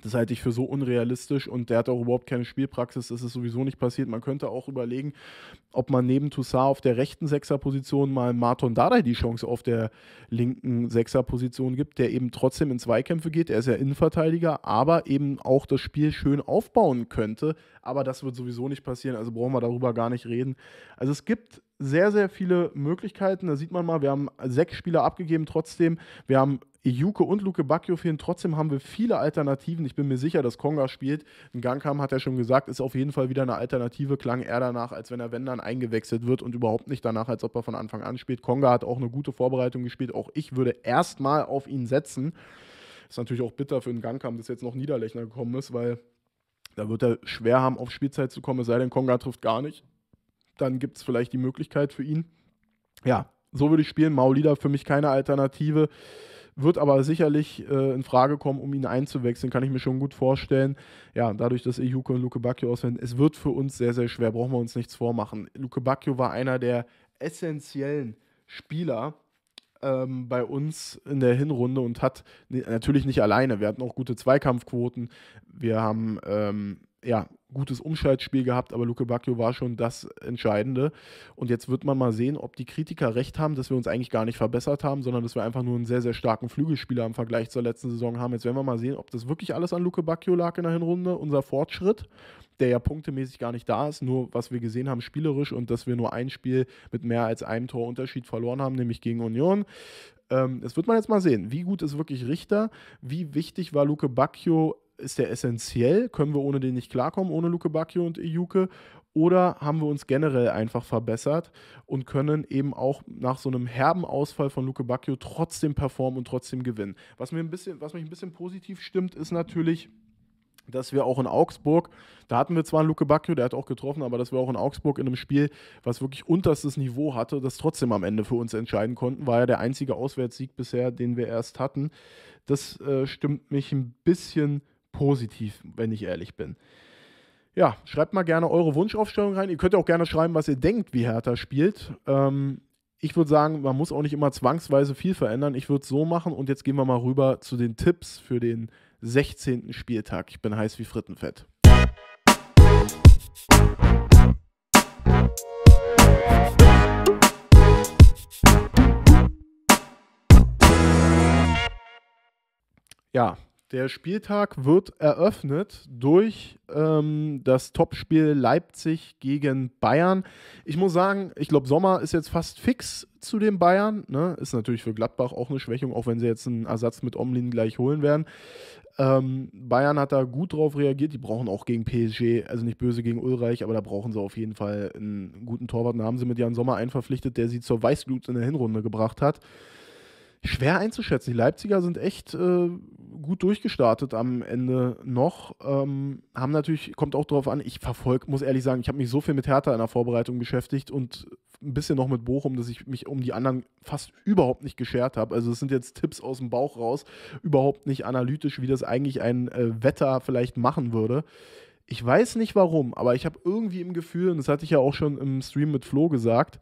das halte ich für so unrealistisch und der hat auch überhaupt keine Spielpraxis. Das ist sowieso nicht passiert. Man könnte auch überlegen, ob man neben Toussaint auf der rechten Sechserposition mal Martin Dardai die Chance auf der linken Sechserposition gibt, der eben trotzdem in Zweikämpfe geht. Er ist ja Innenverteidiger, aber eben auch das Spiel schön aufbauen könnte. Aber das wird sowieso nicht passieren, also brauchen wir darüber gar nicht reden. Also es gibt sehr, sehr viele Möglichkeiten. Da sieht man mal, wir haben sechs Spieler abgegeben trotzdem. Wir haben Iuke und Luke Bacchio fehlen. Trotzdem haben wir viele Alternativen. Ich bin mir sicher, dass Konga spielt. Ein Gangkam hat er schon gesagt, ist auf jeden Fall wieder eine Alternative. Klang eher danach, als wenn er, wenn dann, eingewechselt wird und überhaupt nicht danach, als ob er von Anfang an spielt. Konga hat auch eine gute Vorbereitung gespielt. Auch ich würde erstmal auf ihn setzen. Ist natürlich auch bitter für einen Gangkam, dass jetzt noch Niederlechner gekommen ist, weil da wird er schwer haben, auf Spielzeit zu kommen, es sei denn, Konga trifft gar nicht dann gibt es vielleicht die Möglichkeit für ihn. Ja, so würde ich spielen. Maulida für mich keine Alternative. Wird aber sicherlich äh, in Frage kommen, um ihn einzuwechseln, kann ich mir schon gut vorstellen. Ja, dadurch, dass Ejuko und Luke Bacchio auswählen, es wird für uns sehr, sehr schwer, brauchen wir uns nichts vormachen. Luke Bacchio war einer der essentiellen Spieler ähm, bei uns in der Hinrunde und hat ne, natürlich nicht alleine. Wir hatten auch gute Zweikampfquoten. Wir haben ähm, ja, gutes Umschaltspiel gehabt, aber Luke Bacchio war schon das Entscheidende. Und jetzt wird man mal sehen, ob die Kritiker recht haben, dass wir uns eigentlich gar nicht verbessert haben, sondern dass wir einfach nur einen sehr, sehr starken Flügelspieler im Vergleich zur letzten Saison haben. Jetzt werden wir mal sehen, ob das wirklich alles an Luke Bacchio lag in der Hinrunde, unser Fortschritt, der ja punktemäßig gar nicht da ist, nur was wir gesehen haben spielerisch und dass wir nur ein Spiel mit mehr als einem Tor Unterschied verloren haben, nämlich gegen Union. Ähm, das wird man jetzt mal sehen. Wie gut ist wirklich Richter? Wie wichtig war Luke Bacchio ist der essentiell? Können wir ohne den nicht klarkommen, ohne Luke Bacchio und Iuke? Oder haben wir uns generell einfach verbessert und können eben auch nach so einem herben Ausfall von Luke Bacchio trotzdem performen und trotzdem gewinnen? Was, mir ein bisschen, was mich ein bisschen positiv stimmt, ist natürlich, dass wir auch in Augsburg, da hatten wir zwar einen Luke Bacchio, der hat auch getroffen, aber dass wir auch in Augsburg in einem Spiel, was wirklich unterstes Niveau hatte, das trotzdem am Ende für uns entscheiden konnten, war ja der einzige Auswärtssieg bisher, den wir erst hatten. Das äh, stimmt mich ein bisschen positiv positiv, wenn ich ehrlich bin. Ja, schreibt mal gerne eure Wunschaufstellung rein. Ihr könnt auch gerne schreiben, was ihr denkt, wie Hertha spielt. Ähm, ich würde sagen, man muss auch nicht immer zwangsweise viel verändern. Ich würde es so machen und jetzt gehen wir mal rüber zu den Tipps für den 16. Spieltag. Ich bin heiß wie Frittenfett. Ja, der Spieltag wird eröffnet durch ähm, das Topspiel Leipzig gegen Bayern. Ich muss sagen, ich glaube, Sommer ist jetzt fast fix zu den Bayern. Ne? Ist natürlich für Gladbach auch eine Schwächung, auch wenn sie jetzt einen Ersatz mit Omlin gleich holen werden. Ähm, Bayern hat da gut drauf reagiert. Die brauchen auch gegen PSG, also nicht böse gegen Ulreich, aber da brauchen sie auf jeden Fall einen guten Torwart. Da haben sie mit Jan Sommer einen verpflichtet, der sie zur Weißglut in der Hinrunde gebracht hat schwer einzuschätzen. Die Leipziger sind echt äh, gut durchgestartet am Ende noch. Ähm, haben natürlich, kommt auch drauf an, ich verfolge, muss ehrlich sagen, ich habe mich so viel mit Hertha in der Vorbereitung beschäftigt und ein bisschen noch mit Bochum, dass ich mich um die anderen fast überhaupt nicht geschert habe. Also es sind jetzt Tipps aus dem Bauch raus, überhaupt nicht analytisch, wie das eigentlich ein äh, Wetter vielleicht machen würde. Ich weiß nicht warum, aber ich habe irgendwie im Gefühl, und das hatte ich ja auch schon im Stream mit Flo gesagt,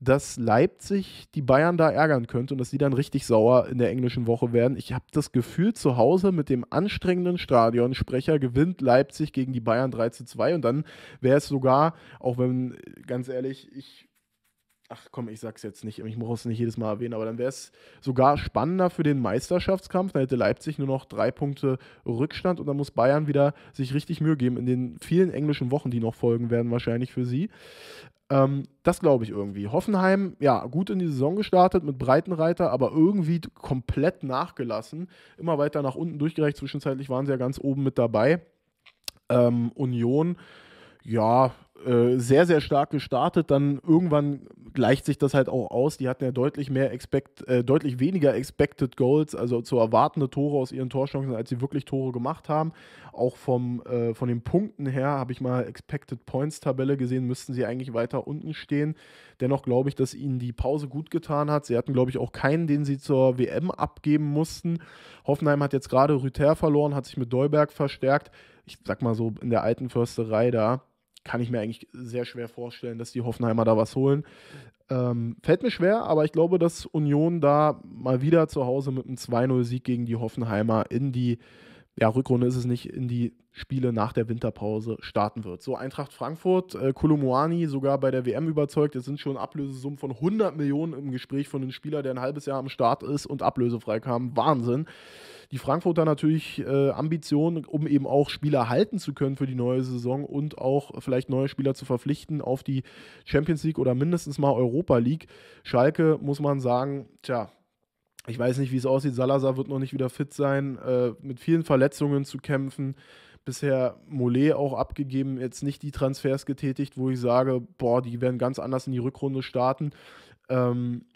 dass Leipzig die Bayern da ärgern könnte und dass die dann richtig sauer in der englischen Woche werden. Ich habe das Gefühl, zu Hause mit dem anstrengenden Stadionsprecher gewinnt Leipzig gegen die Bayern 3 zu 2 und dann wäre es sogar, auch wenn, ganz ehrlich, ich ach komm, ich sag's jetzt nicht, ich muss es nicht jedes Mal erwähnen, aber dann wäre es sogar spannender für den Meisterschaftskampf. Dann hätte Leipzig nur noch drei Punkte Rückstand und dann muss Bayern wieder sich richtig Mühe geben in den vielen englischen Wochen, die noch folgen werden, wahrscheinlich für sie. Ähm, das glaube ich irgendwie. Hoffenheim, ja, gut in die Saison gestartet mit Breitenreiter, aber irgendwie komplett nachgelassen. Immer weiter nach unten durchgereicht. Zwischenzeitlich waren sie ja ganz oben mit dabei. Ähm, Union, ja, äh, sehr, sehr stark gestartet. Dann irgendwann gleicht sich das halt auch aus. Die hatten ja deutlich mehr expect, äh, deutlich weniger Expected Goals, also zu erwartende Tore aus ihren Torchancen, als sie wirklich Tore gemacht haben. Auch vom, äh, von den Punkten her habe ich mal Expected Points Tabelle gesehen, müssten sie eigentlich weiter unten stehen. Dennoch glaube ich, dass ihnen die Pause gut getan hat. Sie hatten, glaube ich, auch keinen, den sie zur WM abgeben mussten. Hoffenheim hat jetzt gerade Rüther verloren, hat sich mit Dolberg verstärkt. Ich sag mal so in der alten Försterei da kann ich mir eigentlich sehr schwer vorstellen, dass die Hoffenheimer da was holen. Ähm, fällt mir schwer, aber ich glaube, dass Union da mal wieder zu Hause mit einem 2-0-Sieg gegen die Hoffenheimer in die, ja, Rückrunde ist es nicht, in die Spiele nach der Winterpause starten wird. So, Eintracht Frankfurt, äh, Kolomoani sogar bei der WM überzeugt. Es sind schon Ablösesummen von 100 Millionen im Gespräch von einem Spieler, der ein halbes Jahr am Start ist und ablösefrei kam. Wahnsinn die Frankfurter natürlich äh, Ambitionen, um eben auch Spieler halten zu können für die neue Saison und auch vielleicht neue Spieler zu verpflichten auf die Champions League oder mindestens mal Europa League. Schalke muss man sagen, tja, ich weiß nicht, wie es aussieht. Salazar wird noch nicht wieder fit sein, äh, mit vielen Verletzungen zu kämpfen. Bisher Mollet auch abgegeben, jetzt nicht die Transfers getätigt, wo ich sage, boah, die werden ganz anders in die Rückrunde starten. Ähm,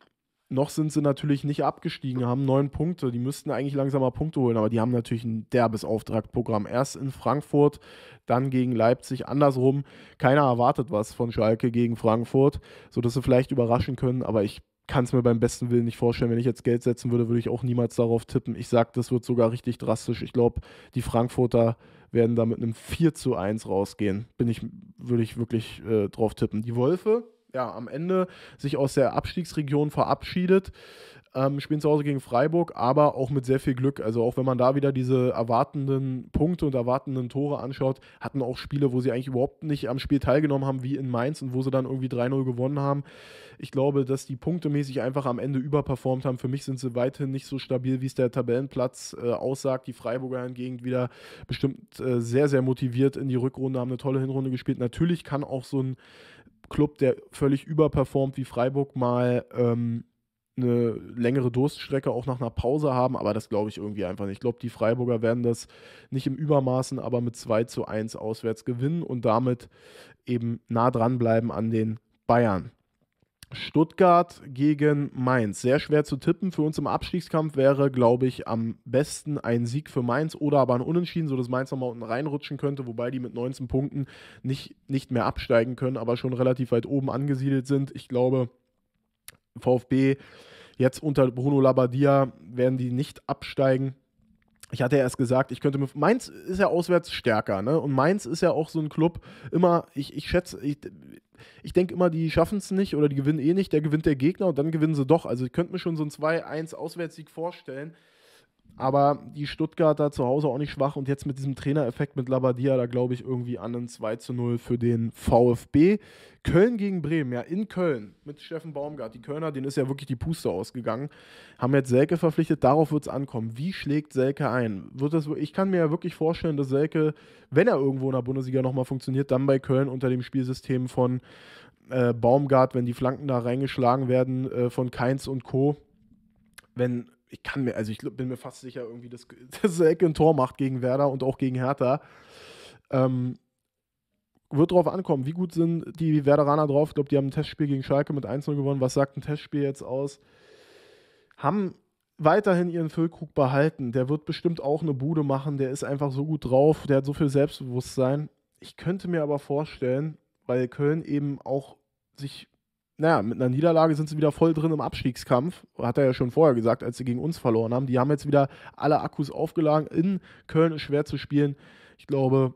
noch sind sie natürlich nicht abgestiegen, haben neun Punkte. Die müssten eigentlich langsam mal Punkte holen, aber die haben natürlich ein derbes Auftragprogramm. Erst in Frankfurt, dann gegen Leipzig. Andersrum, keiner erwartet was von Schalke gegen Frankfurt, sodass sie vielleicht überraschen können, aber ich kann es mir beim besten Willen nicht vorstellen. Wenn ich jetzt Geld setzen würde, würde ich auch niemals darauf tippen. Ich sage, das wird sogar richtig drastisch. Ich glaube, die Frankfurter werden da mit einem 4 zu 1 rausgehen. Bin ich, würde ich wirklich äh, drauf tippen. Die Wolfe, ja, am Ende sich aus der Abstiegsregion verabschiedet. Ähm, spielen zu Hause gegen Freiburg, aber auch mit sehr viel Glück. Also auch wenn man da wieder diese erwartenden Punkte und erwartenden Tore anschaut, hatten auch Spiele, wo sie eigentlich überhaupt nicht am Spiel teilgenommen haben, wie in Mainz und wo sie dann irgendwie 3-0 gewonnen haben. Ich glaube, dass die punktemäßig einfach am Ende überperformt haben. Für mich sind sie weiterhin nicht so stabil, wie es der Tabellenplatz äh, aussagt. Die Freiburger hingegen wieder bestimmt äh, sehr, sehr motiviert in die Rückrunde, haben eine tolle Hinrunde gespielt. Natürlich kann auch so ein Club, der völlig überperformt wie Freiburg, mal ähm, eine längere Durststrecke auch nach einer Pause haben, aber das glaube ich irgendwie einfach nicht. Ich glaube, die Freiburger werden das nicht im Übermaßen, aber mit 2 zu 1 auswärts gewinnen und damit eben nah dranbleiben an den Bayern. Stuttgart gegen Mainz. Sehr schwer zu tippen. Für uns im Abstiegskampf wäre, glaube ich, am besten ein Sieg für Mainz oder aber ein Unentschieden, sodass Mainz nochmal unten reinrutschen könnte, wobei die mit 19 Punkten nicht, nicht mehr absteigen können, aber schon relativ weit oben angesiedelt sind. Ich glaube, VfB jetzt unter Bruno Labbadia werden die nicht absteigen ich hatte ja erst gesagt, ich könnte mir. Mainz ist ja auswärts stärker, ne? Und Mainz ist ja auch so ein Club, immer, ich, ich schätze, ich, ich denke immer, die schaffen es nicht oder die gewinnen eh nicht, der gewinnt der Gegner und dann gewinnen sie doch. Also ich könnte mir schon so ein 2-1-Auswärtssieg vorstellen. Aber die Stuttgarter zu Hause auch nicht schwach und jetzt mit diesem Trainereffekt mit Labadia, da glaube ich irgendwie an ein 2 zu 0 für den VfB. Köln gegen Bremen, ja, in Köln mit Steffen Baumgart. Die Kölner, denen ist ja wirklich die Puste ausgegangen. Haben jetzt Selke verpflichtet, darauf wird es ankommen. Wie schlägt Selke ein? Wird das, ich kann mir ja wirklich vorstellen, dass Selke, wenn er irgendwo in der Bundesliga nochmal funktioniert, dann bei Köln unter dem Spielsystem von äh, Baumgart, wenn die Flanken da reingeschlagen werden äh, von Keins und Co., wenn ich kann mir, also ich bin mir fast sicher, irgendwie, dass, [laughs] dass Ecke ein Tor macht gegen Werder und auch gegen Hertha. Ähm, wird drauf ankommen, wie gut sind die Werderaner drauf? Ich glaube, die haben ein Testspiel gegen Schalke mit 1-0 gewonnen. Was sagt ein Testspiel jetzt aus? Haben weiterhin ihren Füllkrug behalten. Der wird bestimmt auch eine Bude machen. Der ist einfach so gut drauf. Der hat so viel Selbstbewusstsein. Ich könnte mir aber vorstellen, weil Köln eben auch sich naja, mit einer Niederlage sind sie wieder voll drin im Abstiegskampf. Hat er ja schon vorher gesagt, als sie gegen uns verloren haben. Die haben jetzt wieder alle Akkus aufgeladen. In Köln ist schwer zu spielen. Ich glaube,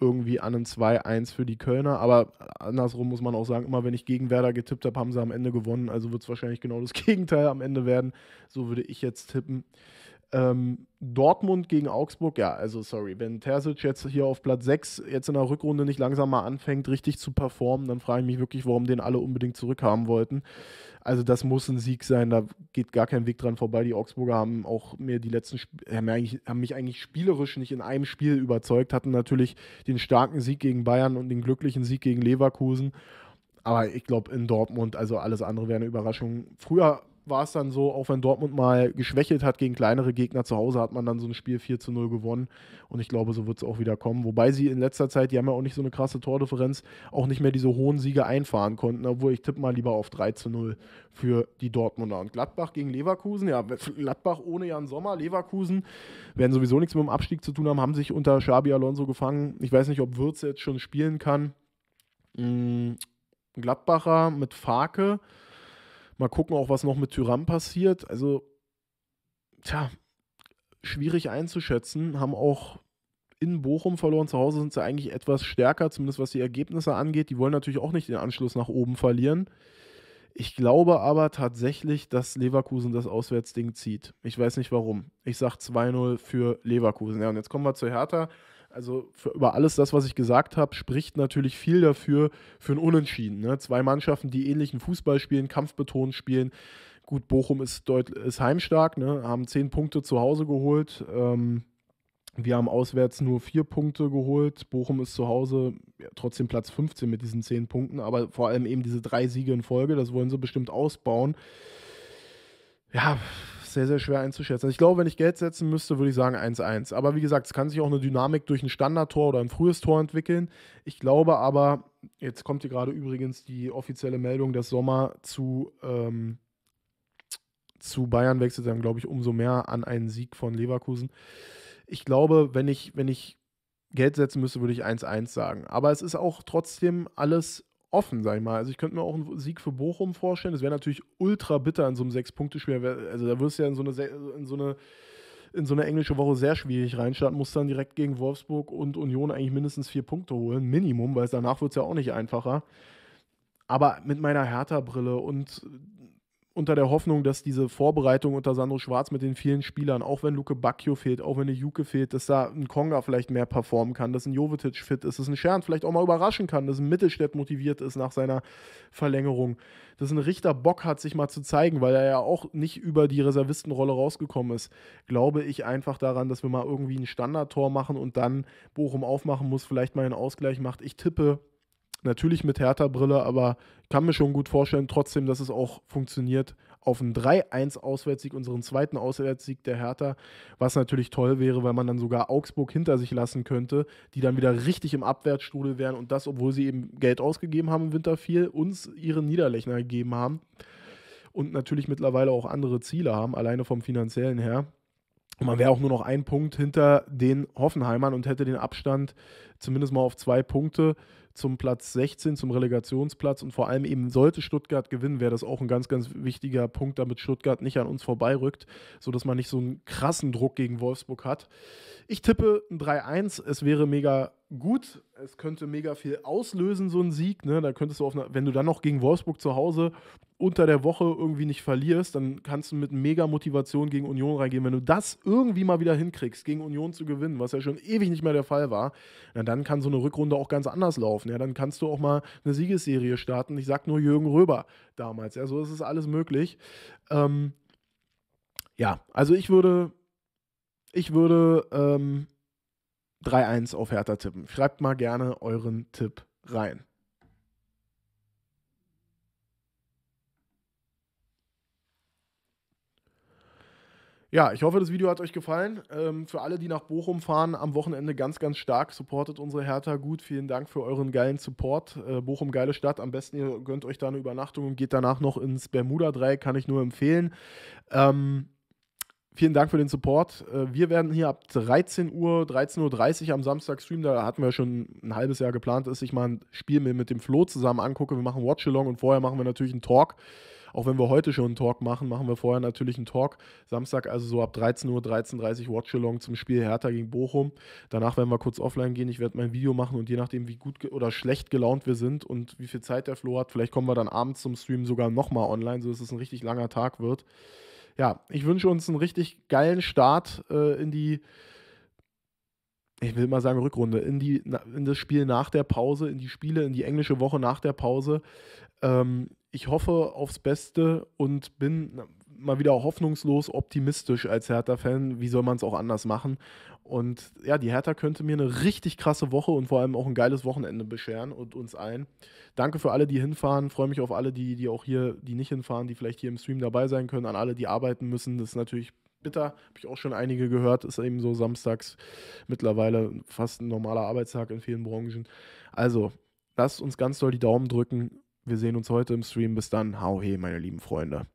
irgendwie an einem 2-1 für die Kölner. Aber andersrum muss man auch sagen, immer wenn ich gegen Werder getippt habe, haben sie am Ende gewonnen. Also wird es wahrscheinlich genau das [laughs] Gegenteil am Ende werden. So würde ich jetzt tippen. Ähm, Dortmund gegen Augsburg, ja, also sorry, wenn Terzic jetzt hier auf Platz 6 jetzt in der Rückrunde nicht langsam mal anfängt, richtig zu performen, dann frage ich mich wirklich, warum den alle unbedingt zurückhaben wollten. Also das muss ein Sieg sein, da geht gar kein Weg dran vorbei. Die Augsburger haben auch mir die letzten, haben, haben mich eigentlich spielerisch nicht in einem Spiel überzeugt, hatten natürlich den starken Sieg gegen Bayern und den glücklichen Sieg gegen Leverkusen. Aber ich glaube, in Dortmund, also alles andere wäre eine Überraschung. Früher war es dann so, auch wenn Dortmund mal geschwächelt hat gegen kleinere Gegner zu Hause, hat man dann so ein Spiel 4 zu 0 gewonnen. Und ich glaube, so wird es auch wieder kommen. Wobei sie in letzter Zeit, die haben ja auch nicht so eine krasse Tordifferenz, auch nicht mehr diese hohen Siege einfahren konnten. Obwohl ich tippe mal lieber auf 3 zu 0 für die Dortmunder. Und Gladbach gegen Leverkusen, ja, Gladbach ohne Jan Sommer, Leverkusen werden sowieso nichts mit dem Abstieg zu tun haben, haben sich unter Xabi Alonso gefangen. Ich weiß nicht, ob Würz jetzt schon spielen kann. Mm, Gladbacher mit Farke Mal gucken auch, was noch mit Tyram passiert. Also, tja, schwierig einzuschätzen. Haben auch in Bochum verloren. Zu Hause sind sie eigentlich etwas stärker, zumindest was die Ergebnisse angeht. Die wollen natürlich auch nicht den Anschluss nach oben verlieren. Ich glaube aber tatsächlich, dass Leverkusen das Auswärtsding zieht. Ich weiß nicht warum. Ich sage 2-0 für Leverkusen. Ja, und jetzt kommen wir zu Hertha also für, über alles das, was ich gesagt habe, spricht natürlich viel dafür für ein Unentschieden. Ne? Zwei Mannschaften, die ähnlichen Fußball spielen, kampfbetont spielen. Gut, Bochum ist, deut ist heimstark, ne? haben zehn Punkte zu Hause geholt. Ähm, wir haben auswärts nur vier Punkte geholt. Bochum ist zu Hause ja, trotzdem Platz 15 mit diesen zehn Punkten, aber vor allem eben diese drei Siege in Folge, das wollen sie bestimmt ausbauen. Ja, sehr, sehr schwer einzuschätzen. Also ich glaube, wenn ich Geld setzen müsste, würde ich sagen 1-1. Aber wie gesagt, es kann sich auch eine Dynamik durch ein Standardtor oder ein frühes Tor entwickeln. Ich glaube aber, jetzt kommt hier gerade übrigens die offizielle Meldung, dass Sommer zu, ähm, zu Bayern wechselt, dann glaube ich umso mehr an einen Sieg von Leverkusen. Ich glaube, wenn ich, wenn ich Geld setzen müsste, würde ich 1-1 sagen. Aber es ist auch trotzdem alles offen, sag ich mal. Also ich könnte mir auch einen Sieg für Bochum vorstellen. Das wäre natürlich ultra bitter in so einem Sechs-Punkte-Spiel. Also da wirst du ja in so eine, in so eine in so eine englische Woche sehr schwierig reinstarten, muss dann direkt gegen Wolfsburg und Union eigentlich mindestens vier Punkte holen, Minimum, weil danach wird es ja auch nicht einfacher. Aber mit meiner Hertha-Brille und unter der Hoffnung, dass diese Vorbereitung unter Sandro Schwarz mit den vielen Spielern, auch wenn Luke Bacchio fehlt, auch wenn eine Juke fehlt, dass da ein Konga vielleicht mehr performen kann, dass ein Jovetic fit ist, dass ein Schern vielleicht auch mal überraschen kann, dass ein Mittelstädt motiviert ist nach seiner Verlängerung, dass ein Richter Bock hat, sich mal zu zeigen, weil er ja auch nicht über die Reservistenrolle rausgekommen ist, glaube ich einfach daran, dass wir mal irgendwie ein Standardtor machen und dann Bochum aufmachen muss, vielleicht mal einen Ausgleich macht. Ich tippe natürlich mit härter Brille, aber kann mir schon gut vorstellen, trotzdem, dass es auch funktioniert auf einen 3-1-Auswärtssieg, unseren zweiten Auswärtssieg der Hertha, was natürlich toll wäre, weil man dann sogar Augsburg hinter sich lassen könnte, die dann wieder richtig im Abwärtsstrudel wären und das, obwohl sie eben Geld ausgegeben haben im Winter viel, uns ihren Niederlechner gegeben haben und natürlich mittlerweile auch andere Ziele haben, alleine vom finanziellen her. Und man wäre auch nur noch ein Punkt hinter den Hoffenheimern und hätte den Abstand zumindest mal auf zwei Punkte zum Platz 16, zum Relegationsplatz. Und vor allem eben sollte Stuttgart gewinnen, wäre das auch ein ganz, ganz wichtiger Punkt, damit Stuttgart nicht an uns vorbeirückt, sodass man nicht so einen krassen Druck gegen Wolfsburg hat. Ich tippe ein 3-1. Es wäre mega gut. Es könnte mega viel auslösen, so ein Sieg. Ne? Da könntest du auf eine, wenn du dann noch gegen Wolfsburg zu Hause unter der Woche irgendwie nicht verlierst, dann kannst du mit mega Motivation gegen Union reingehen. Wenn du das irgendwie mal wieder hinkriegst, gegen Union zu gewinnen, was ja schon ewig nicht mehr der Fall war, dann dann kann so eine Rückrunde auch ganz anders laufen. Ja, dann kannst du auch mal eine Siegesserie starten. Ich sag nur Jürgen Röber damals. Ja, so ist es alles möglich. Ähm, ja, also ich würde, ich würde ähm, 3-1 auf Hertha tippen. Schreibt mal gerne euren Tipp rein. Ja, ich hoffe, das Video hat euch gefallen. Ähm, für alle, die nach Bochum fahren, am Wochenende ganz, ganz stark. Supportet unsere Hertha gut. Vielen Dank für euren geilen Support. Äh, Bochum, geile Stadt. Am besten, ihr gönnt euch da eine Übernachtung und geht danach noch ins bermuda 3. Kann ich nur empfehlen. Ähm, vielen Dank für den Support. Äh, wir werden hier ab 13 Uhr, 13.30 Uhr am Samstag streamen. Da hatten wir schon ein halbes Jahr geplant, dass ich mal ein Spiel mit dem Flo zusammen angucke. Wir machen Watch-Along und vorher machen wir natürlich einen Talk. Auch wenn wir heute schon einen Talk machen, machen wir vorher natürlich einen Talk. Samstag, also so ab 13 Uhr, 13.30 Uhr Watchalong zum Spiel Hertha gegen Bochum. Danach werden wir kurz offline gehen. Ich werde mein Video machen und je nachdem, wie gut oder schlecht gelaunt wir sind und wie viel Zeit der Flo hat, vielleicht kommen wir dann abends zum Stream sogar nochmal online, sodass es ein richtig langer Tag wird. Ja, ich wünsche uns einen richtig geilen Start äh, in die ich will mal sagen Rückrunde, in, die, in das Spiel nach der Pause, in die Spiele, in die englische Woche nach der Pause. Ähm, ich hoffe aufs Beste und bin mal wieder hoffnungslos optimistisch als Hertha-Fan. Wie soll man es auch anders machen? Und ja, die Hertha könnte mir eine richtig krasse Woche und vor allem auch ein geiles Wochenende bescheren und uns allen. Danke für alle, die hinfahren. Freue mich auf alle, die, die auch hier, die nicht hinfahren, die vielleicht hier im Stream dabei sein können, an alle, die arbeiten müssen. Das ist natürlich bitter. Habe ich auch schon einige gehört. Ist eben so samstags mittlerweile fast ein normaler Arbeitstag in vielen Branchen. Also, lasst uns ganz doll die Daumen drücken wir sehen uns heute im Stream. Bis dann. Hau he, meine lieben Freunde.